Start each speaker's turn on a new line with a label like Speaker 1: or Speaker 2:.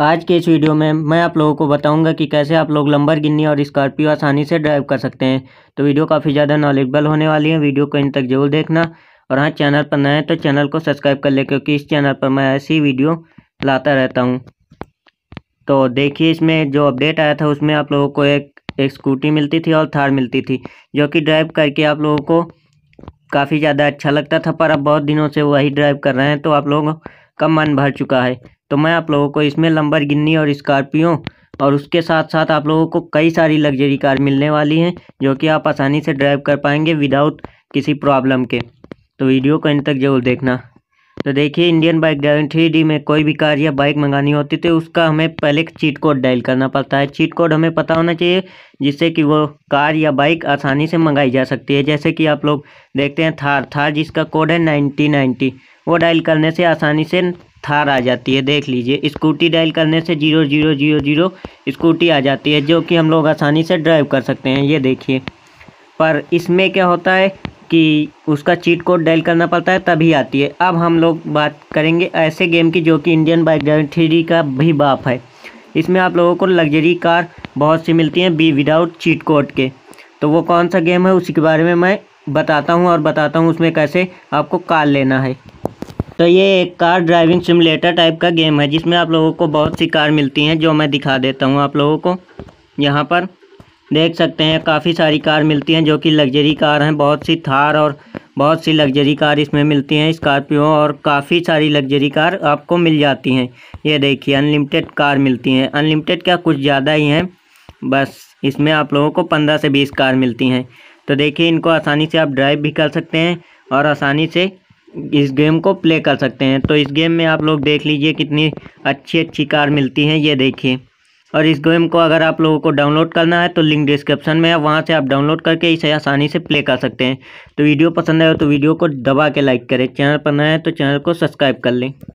Speaker 1: आज के इस वीडियो में मैं आप लोगों को बताऊंगा कि कैसे आप लोग लंबर गिन्नी और स्कॉर्पियो आसानी से ड्राइव कर सकते हैं तो वीडियो काफ़ी ज़्यादा नॉलेजबल होने वाली है वीडियो को इन तक जरूर देखना और हाँ चैनल पर नए हैं तो चैनल को सब्सक्राइब कर ले क्योंकि इस चैनल पर मैं ऐसी वीडियो लाता रहता हूँ तो देखिए इसमें जो अपडेट आया था उसमें आप लोगों को एक एक स्कूटी मिलती थी और थार मिलती थी जो कि ड्राइव करके आप लोगों को काफ़ी ज़्यादा अच्छा लगता था पर अब बहुत दिनों से वही ड्राइव कर रहे हैं तो आप लोग का मन भर चुका है तो मैं आप लोगों को इसमें लंबर गिन्नी और स्कॉर्पियो और उसके साथ साथ आप लोगों को कई सारी लग्जरी कार मिलने वाली हैं जो कि आप आसानी से ड्राइव कर पाएंगे विदाउट किसी प्रॉब्लम के तो वीडियो को इन तक जरूर देखना तो देखिए इंडियन बाइक गारंटी डी में कोई भी कार या बाइक मंगानी होती तो उसका हमें पहले चीट कोड डायल करना पड़ता है चीट कोड हमें पता होना चाहिए जिससे कि वो कार या बाइक आसानी से मंगाई जा सकती है जैसे कि आप लोग देखते हैं थार थार जिसका कोड है नाइन्टी नाइन्टी वो डायल करने से आसानी से थार आ जाती है देख लीजिए स्कूटी डायल करने से zero zero zero zero scooty आ जाती है जो कि हम लोग आसानी से ड्राइव कर सकते हैं ये देखिए पर इसमें क्या होता है कि उसका चीट कोड डायल करना पड़ता है तभी आती है अब हम लोग बात करेंगे ऐसे गेम की जो कि इंडियन बाइक थ्री का भी बाप है इसमें आप लोगों को लग्जरी कार बहुत सी मिलती हैं बी विदाउट चीट कोड के तो वो कौन सा गेम है उसी के बारे में मैं बताता हूँ और बताता हूँ उसमें कैसे आपको कार लेना है तो ये एक कार ड्राइविंग सिमुलेटर टाइप का गेम है जिसमें आप लोगों को बहुत सी कार मिलती हैं जो मैं दिखा देता हूँ आप लोगों को यहाँ पर देख सकते हैं काफ़ी सारी कार मिलती हैं जो कि लग्जरी कार हैं बहुत सी थार और बहुत सी लग्जरी कार इसमें मिलती हैं स्कॉर्पियो और काफ़ी सारी लग्जरी कार आपको मिल जाती हैं ये देखिए अनलिमिटेड कार मिलती हैं अनलिमिटेड क्या कुछ ज़्यादा ही हैं बस इसमें आप लोगों को पंद्रह से बीस कार मिलती हैं तो देखिए इनको आसानी से आप ड्राइव भी कर सकते हैं और आसानी से इस गेम को प्ले कर सकते हैं तो इस गेम में आप लोग देख लीजिए कितनी अच्छी अच्छी कार मिलती हैं ये देखिए और इस गेम को अगर आप लोगों को डाउनलोड करना है तो लिंक डिस्क्रिप्शन में है वहाँ से आप डाउनलोड करके इसे आसानी से प्ले कर सकते हैं तो वीडियो पसंद आए तो वीडियो को दबा के लाइक करें चैनल पर नए हैं तो चैनल को सब्सक्राइब कर लें